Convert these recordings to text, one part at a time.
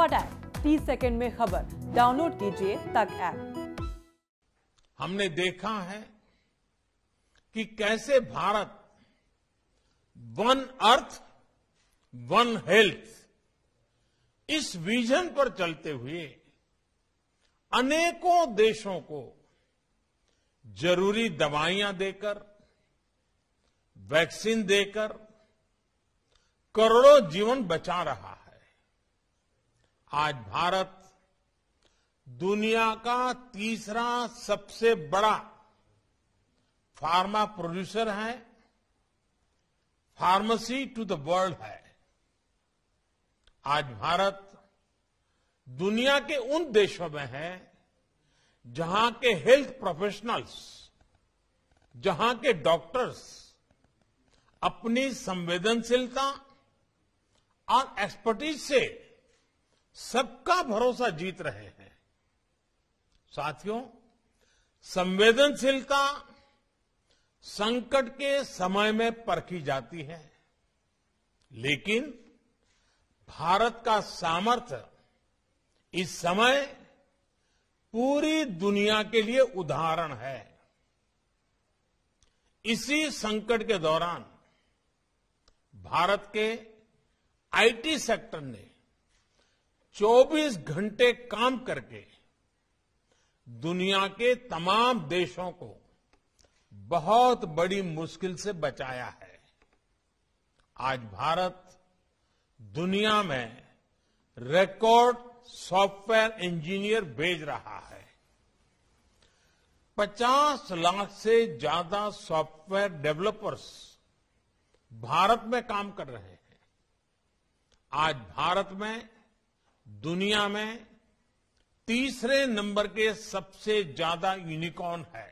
फटाक 30 सेकंड में खबर डाउनलोड कीजिए तक ऐप हमने देखा है कि कैसे Bharat one earth one health इस विजन पर चलते हुए अनेकों देशों को जरूरी दवाइयां देकर वैक्सीन देकर करोड़ों जीवन बचा रहा आज भारत दुनिया का तीसरा सबसे बड़ा फार्मा प्रोड्यूसर है फार्मेसी टू द वर्ल्ड है आज भारत दुनिया के उन देशों में है जहां के हेल्थ प्रोफेशनल्स जहां के डॉक्टर्स अपनी संवेदनशीलता और एक्सपर्टीज से सबका भरोसा जीत रहे हैं साथियों संवेदनशीलता संकट के समय में परखी जाती है लेकिन भारत का सामर्थ्य इस समय पूरी दुनिया के लिए उदाहरण है इसी संकट के दौरान भारत के आईटी सेक्टर ने 24 घंटे काम करके दुनिया के तमाम देशों को बहुत बड़ी मुश्किल से बचाया है आज भारत दुनिया में रिकॉर्ड सॉफ्टवेयर इंजीनियर भेज रहा है 50 लाख से ज्यादा सॉफ्टवेयर डेवलपर्स भारत में काम कर रहे हैं आज भारत में दुनिया में तीसरे नंबर के सबसे ज्यादा यूनिकॉर्न है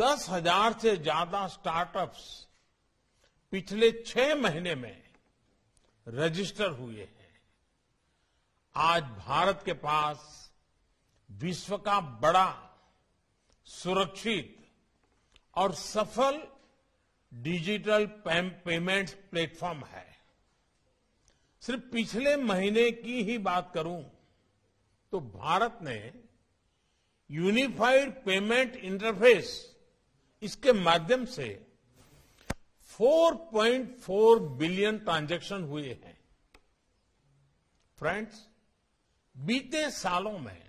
दस हजार से ज्यादा स्टार्टअप्स पिछले छह महीने में रजिस्टर हुए हैं आज भारत के पास विश्व का बड़ा सुरक्षित और सफल डिजिटल पेमेंट प्लेटफॉर्म है सिर्फ पिछले महीने की ही बात करूं तो भारत ने यूनिफाइड पेमेंट इंटरफेस इसके माध्यम से 4.4 बिलियन ट्रांजैक्शन हुए हैं फ्रेंड्स बीते सालों में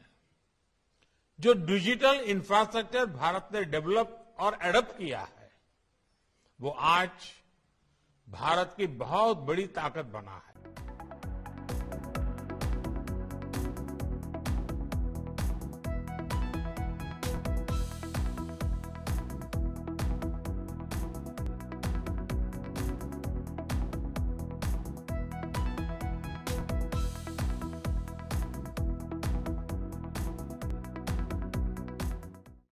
जो डिजिटल इंफ्रास्ट्रक्चर भारत ने डेवलप और एडप्ट किया है वो आज भारत की बहुत बड़ी ताकत बना है